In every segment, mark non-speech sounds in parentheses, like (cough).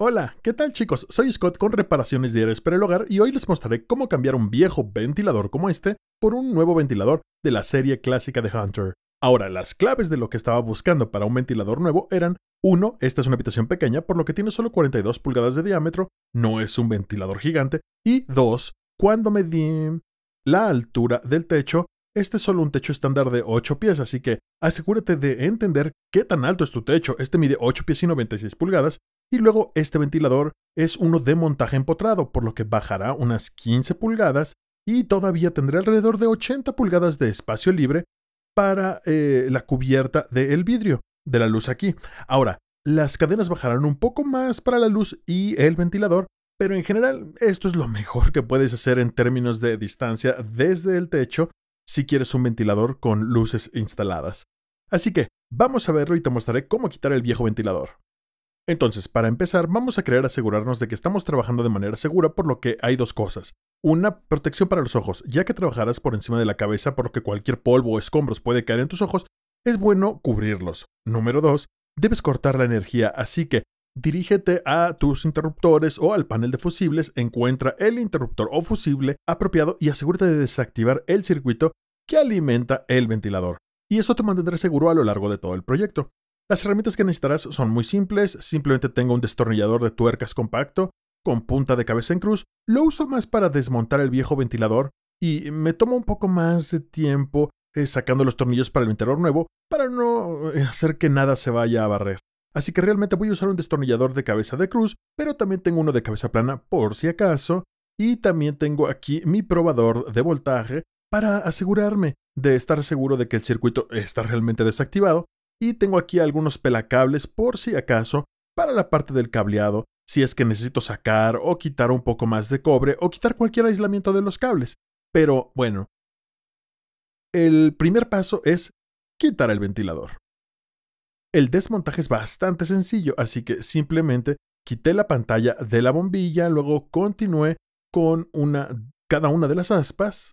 Hola, ¿qué tal chicos? Soy Scott con reparaciones diarias para el hogar y hoy les mostraré cómo cambiar un viejo ventilador como este por un nuevo ventilador de la serie clásica de Hunter. Ahora, las claves de lo que estaba buscando para un ventilador nuevo eran 1. Esta es una habitación pequeña, por lo que tiene solo 42 pulgadas de diámetro, no es un ventilador gigante. Y 2. Cuando medí la altura del techo, este es solo un techo estándar de 8 pies, así que asegúrate de entender qué tan alto es tu techo. Este mide 8 pies y 96 pulgadas, y luego este ventilador es uno de montaje empotrado, por lo que bajará unas 15 pulgadas y todavía tendrá alrededor de 80 pulgadas de espacio libre para eh, la cubierta del vidrio de la luz aquí. Ahora, las cadenas bajarán un poco más para la luz y el ventilador, pero en general esto es lo mejor que puedes hacer en términos de distancia desde el techo si quieres un ventilador con luces instaladas. Así que vamos a verlo y te mostraré cómo quitar el viejo ventilador. Entonces, para empezar, vamos a querer asegurarnos de que estamos trabajando de manera segura, por lo que hay dos cosas. Una, protección para los ojos, ya que trabajarás por encima de la cabeza por lo que cualquier polvo o escombros puede caer en tus ojos, es bueno cubrirlos. Número dos, debes cortar la energía, así que dirígete a tus interruptores o al panel de fusibles, encuentra el interruptor o fusible apropiado y asegúrate de desactivar el circuito que alimenta el ventilador. Y eso te mantendrá seguro a lo largo de todo el proyecto. Las herramientas que necesitarás son muy simples, simplemente tengo un destornillador de tuercas compacto, con punta de cabeza en cruz, lo uso más para desmontar el viejo ventilador y me tomo un poco más de tiempo eh, sacando los tornillos para el ventilador nuevo para no eh, hacer que nada se vaya a barrer. Así que realmente voy a usar un destornillador de cabeza de cruz, pero también tengo uno de cabeza plana por si acaso, y también tengo aquí mi probador de voltaje para asegurarme de estar seguro de que el circuito está realmente desactivado y tengo aquí algunos pelacables por si acaso para la parte del cableado si es que necesito sacar o quitar un poco más de cobre o quitar cualquier aislamiento de los cables. Pero bueno, el primer paso es quitar el ventilador. El desmontaje es bastante sencillo, así que simplemente quité la pantalla de la bombilla, luego continué con una, cada una de las aspas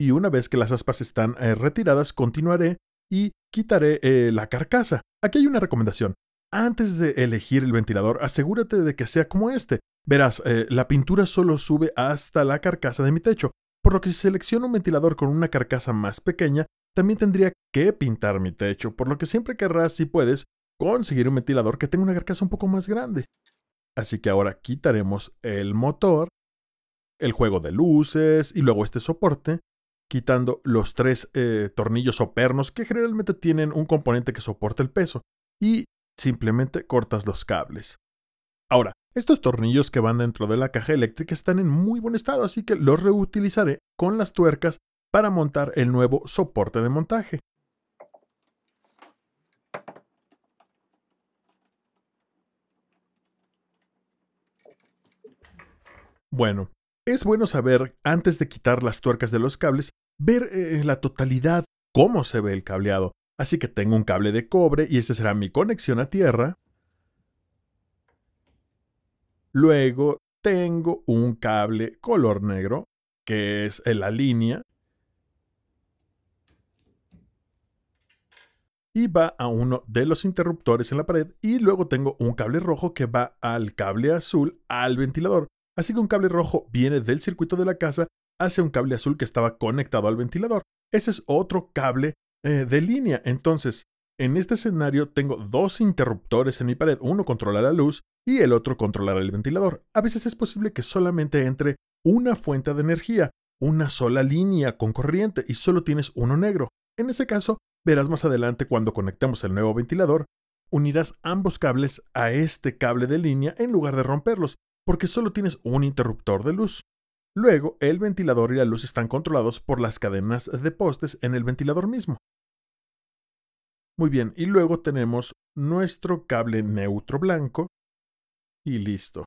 y una vez que las aspas están eh, retiradas continuaré y quitaré eh, la carcasa. Aquí hay una recomendación. Antes de elegir el ventilador, asegúrate de que sea como este. Verás, eh, la pintura solo sube hasta la carcasa de mi techo, por lo que si selecciono un ventilador con una carcasa más pequeña, también tendría que pintar mi techo, por lo que siempre querrás, si puedes, conseguir un ventilador que tenga una carcasa un poco más grande. Así que ahora quitaremos el motor, el juego de luces y luego este soporte, quitando los tres eh, tornillos o pernos que generalmente tienen un componente que soporta el peso y simplemente cortas los cables. Ahora, estos tornillos que van dentro de la caja eléctrica están en muy buen estado, así que los reutilizaré con las tuercas para montar el nuevo soporte de montaje. Bueno, es bueno saber, antes de quitar las tuercas de los cables, ver eh, en la totalidad cómo se ve el cableado. Así que tengo un cable de cobre y esa será mi conexión a tierra. Luego tengo un cable color negro, que es la línea. Y va a uno de los interruptores en la pared. Y luego tengo un cable rojo que va al cable azul, al ventilador. Así que un cable rojo viene del circuito de la casa Hace un cable azul que estaba conectado al ventilador. Ese es otro cable eh, de línea. Entonces, en este escenario tengo dos interruptores en mi pared. Uno controla la luz y el otro controla el ventilador. A veces es posible que solamente entre una fuente de energía, una sola línea con corriente y solo tienes uno negro. En ese caso, verás más adelante cuando conectemos el nuevo ventilador, unirás ambos cables a este cable de línea en lugar de romperlos, porque solo tienes un interruptor de luz. Luego, el ventilador y la luz están controlados por las cadenas de postes en el ventilador mismo. Muy bien, y luego tenemos nuestro cable neutro blanco y listo.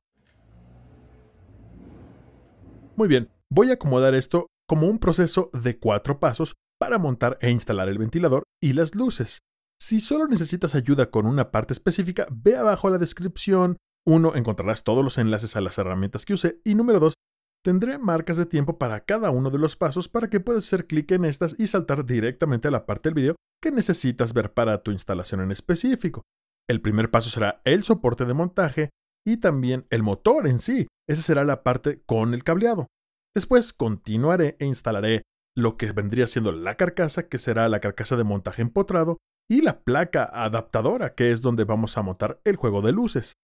Muy bien, voy a acomodar esto como un proceso de cuatro pasos para montar e instalar el ventilador y las luces. Si solo necesitas ayuda con una parte específica, ve abajo a la descripción. Uno, Encontrarás todos los enlaces a las herramientas que usé. Y número 2. Tendré marcas de tiempo para cada uno de los pasos para que puedas hacer clic en estas y saltar directamente a la parte del video que necesitas ver para tu instalación en específico. El primer paso será el soporte de montaje y también el motor en sí. Esa será la parte con el cableado. Después continuaré e instalaré lo que vendría siendo la carcasa, que será la carcasa de montaje empotrado, y la placa adaptadora, que es donde vamos a montar el juego de luces.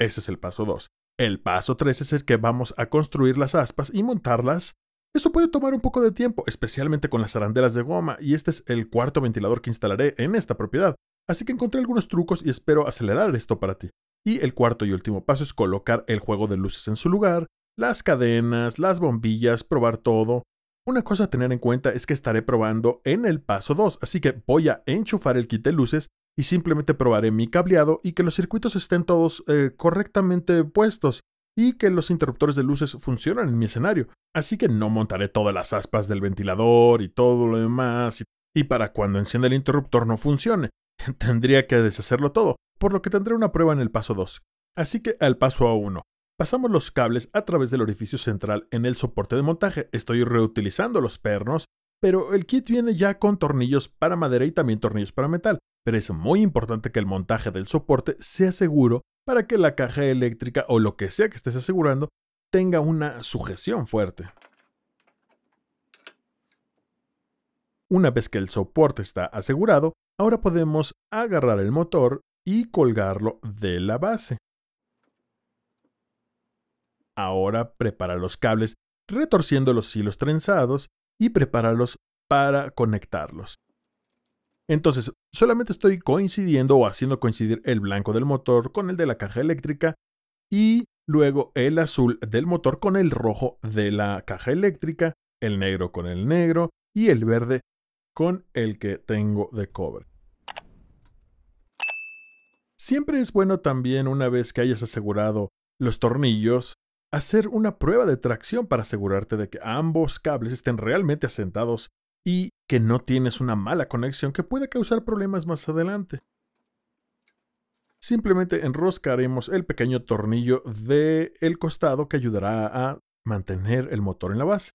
Ese es el paso 2. El paso 3 es el que vamos a construir las aspas y montarlas. Eso puede tomar un poco de tiempo, especialmente con las arandelas de goma, y este es el cuarto ventilador que instalaré en esta propiedad, así que encontré algunos trucos y espero acelerar esto para ti. Y el cuarto y último paso es colocar el juego de luces en su lugar, las cadenas, las bombillas, probar todo. Una cosa a tener en cuenta es que estaré probando en el paso 2, así que voy a enchufar el kit de luces y simplemente probaré mi cableado y que los circuitos estén todos eh, correctamente puestos y que los interruptores de luces funcionan en mi escenario. Así que no montaré todas las aspas del ventilador y todo lo demás y, y para cuando encienda el interruptor no funcione. (laughs) Tendría que deshacerlo todo, por lo que tendré una prueba en el paso 2. Así que al paso A1. Pasamos los cables a través del orificio central en el soporte de montaje. Estoy reutilizando los pernos pero el kit viene ya con tornillos para madera y también tornillos para metal, pero es muy importante que el montaje del soporte sea seguro para que la caja eléctrica o lo que sea que estés asegurando tenga una sujeción fuerte. Una vez que el soporte está asegurado, ahora podemos agarrar el motor y colgarlo de la base. Ahora prepara los cables retorciendo los hilos trenzados y prepararlos para conectarlos. Entonces, solamente estoy coincidiendo o haciendo coincidir el blanco del motor con el de la caja eléctrica y luego el azul del motor con el rojo de la caja eléctrica, el negro con el negro y el verde con el que tengo de cobre. Siempre es bueno también una vez que hayas asegurado los tornillos hacer una prueba de tracción para asegurarte de que ambos cables estén realmente asentados y que no tienes una mala conexión que pueda causar problemas más adelante. Simplemente enroscaremos el pequeño tornillo del costado que ayudará a mantener el motor en la base.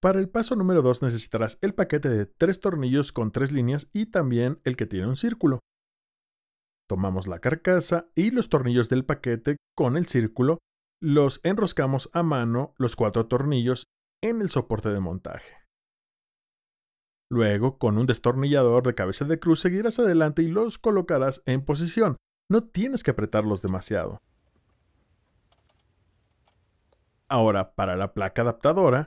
Para el paso número 2 necesitarás el paquete de tres tornillos con tres líneas y también el que tiene un círculo. Tomamos la carcasa y los tornillos del paquete con el círculo los enroscamos a mano los cuatro tornillos en el soporte de montaje. Luego, con un destornillador de cabeza de cruz, seguirás adelante y los colocarás en posición. No tienes que apretarlos demasiado. Ahora, para la placa adaptadora,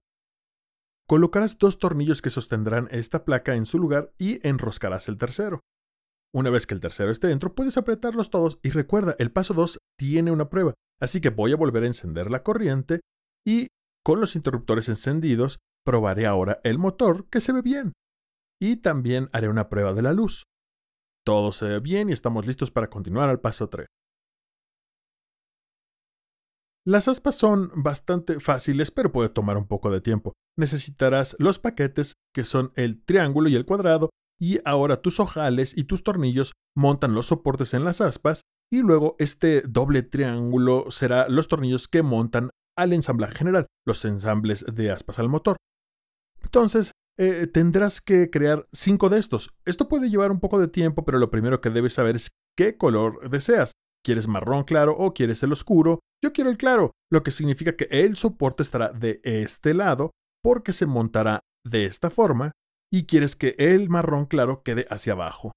colocarás dos tornillos que sostendrán esta placa en su lugar y enroscarás el tercero. Una vez que el tercero esté dentro, puedes apretarlos todos y recuerda, el paso 2 tiene una prueba, así que voy a volver a encender la corriente y con los interruptores encendidos probaré ahora el motor, que se ve bien. Y también haré una prueba de la luz. Todo se ve bien y estamos listos para continuar al paso 3. Las aspas son bastante fáciles, pero puede tomar un poco de tiempo. Necesitarás los paquetes, que son el triángulo y el cuadrado, y ahora tus ojales y tus tornillos montan los soportes en las aspas y luego este doble triángulo será los tornillos que montan al ensamblaje general, los ensambles de aspas al motor. Entonces, eh, tendrás que crear cinco de estos. Esto puede llevar un poco de tiempo, pero lo primero que debes saber es qué color deseas. ¿Quieres marrón claro o quieres el oscuro? Yo quiero el claro, lo que significa que el soporte estará de este lado porque se montará de esta forma y quieres que el marrón claro quede hacia abajo.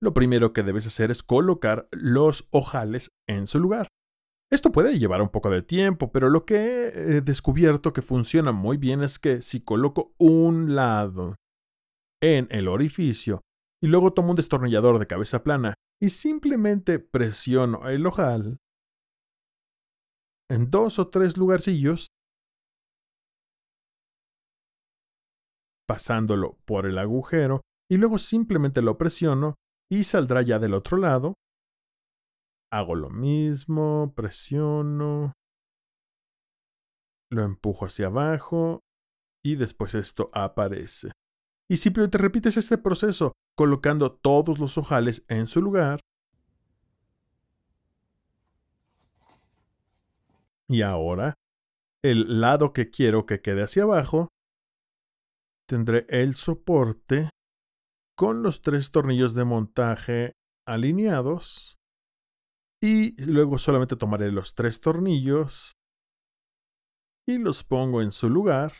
Lo primero que debes hacer es colocar los ojales en su lugar. Esto puede llevar un poco de tiempo, pero lo que he eh, descubierto que funciona muy bien es que si coloco un lado en el orificio y luego tomo un destornillador de cabeza plana y simplemente presiono el ojal en dos o tres lugarcillos, pasándolo por el agujero y luego simplemente lo presiono y saldrá ya del otro lado. Hago lo mismo, presiono, lo empujo hacia abajo y después esto aparece. Y simplemente repites este proceso colocando todos los ojales en su lugar. Y ahora, el lado que quiero que quede hacia abajo tendré el soporte con los tres tornillos de montaje alineados y luego solamente tomaré los tres tornillos y los pongo en su lugar.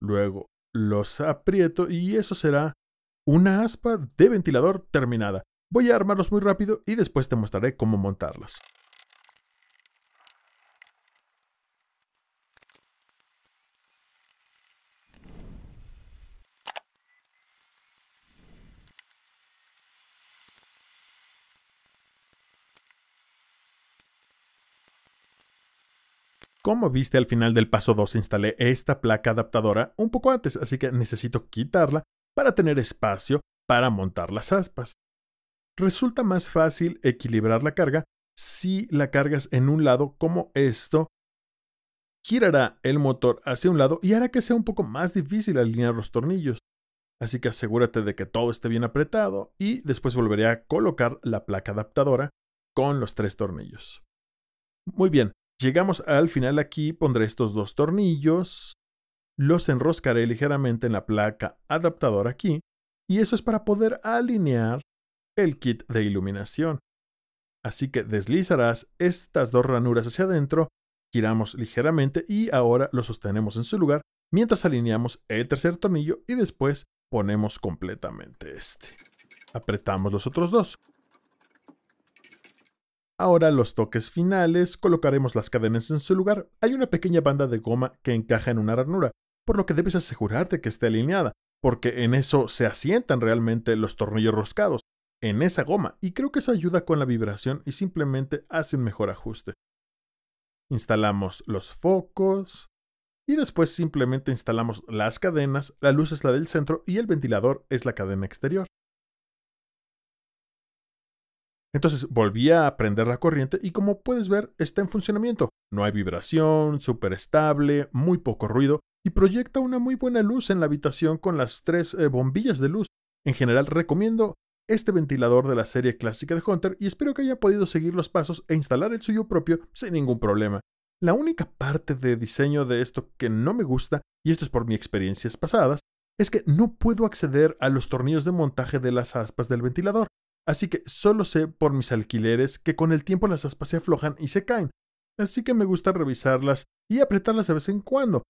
Luego los aprieto y eso será una aspa de ventilador terminada. Voy a armarlos muy rápido y después te mostraré cómo montarlos. Como viste al final del paso 2 instalé esta placa adaptadora un poco antes, así que necesito quitarla para tener espacio para montar las aspas. Resulta más fácil equilibrar la carga si la cargas en un lado como esto girará el motor hacia un lado y hará que sea un poco más difícil alinear los tornillos. Así que asegúrate de que todo esté bien apretado y después volveré a colocar la placa adaptadora con los tres tornillos. Muy bien, Llegamos al final aquí, pondré estos dos tornillos, los enroscaré ligeramente en la placa adaptadora aquí, y eso es para poder alinear el kit de iluminación. Así que deslizarás estas dos ranuras hacia adentro, giramos ligeramente y ahora lo sostenemos en su lugar mientras alineamos el tercer tornillo y después ponemos completamente este. Apretamos los otros dos. Ahora los toques finales, colocaremos las cadenas en su lugar. Hay una pequeña banda de goma que encaja en una ranura, por lo que debes asegurarte que esté alineada, porque en eso se asientan realmente los tornillos roscados, en esa goma, y creo que eso ayuda con la vibración y simplemente hace un mejor ajuste. Instalamos los focos, y después simplemente instalamos las cadenas, la luz es la del centro y el ventilador es la cadena exterior. Entonces volví a prender la corriente y como puedes ver está en funcionamiento. No hay vibración, súper estable, muy poco ruido y proyecta una muy buena luz en la habitación con las tres eh, bombillas de luz. En general recomiendo este ventilador de la serie clásica de Hunter y espero que haya podido seguir los pasos e instalar el suyo propio sin ningún problema. La única parte de diseño de esto que no me gusta, y esto es por mis experiencias pasadas, es que no puedo acceder a los tornillos de montaje de las aspas del ventilador. Así que solo sé por mis alquileres que con el tiempo las aspas se aflojan y se caen. Así que me gusta revisarlas y apretarlas de vez en cuando.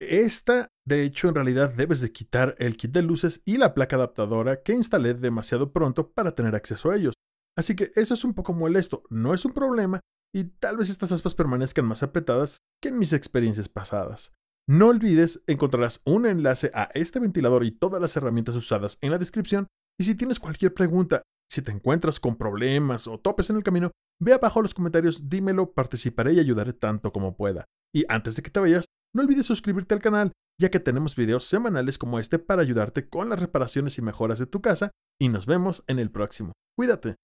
Esta, de hecho, en realidad debes de quitar el kit de luces y la placa adaptadora que instalé demasiado pronto para tener acceso a ellos. Así que eso es un poco molesto, no es un problema, y tal vez estas aspas permanezcan más apretadas que en mis experiencias pasadas. No olvides, encontrarás un enlace a este ventilador y todas las herramientas usadas en la descripción, y si tienes cualquier pregunta si te encuentras con problemas o topes en el camino, ve abajo los comentarios, dímelo, participaré y ayudaré tanto como pueda. Y antes de que te vayas, no olvides suscribirte al canal, ya que tenemos videos semanales como este para ayudarte con las reparaciones y mejoras de tu casa, y nos vemos en el próximo. Cuídate.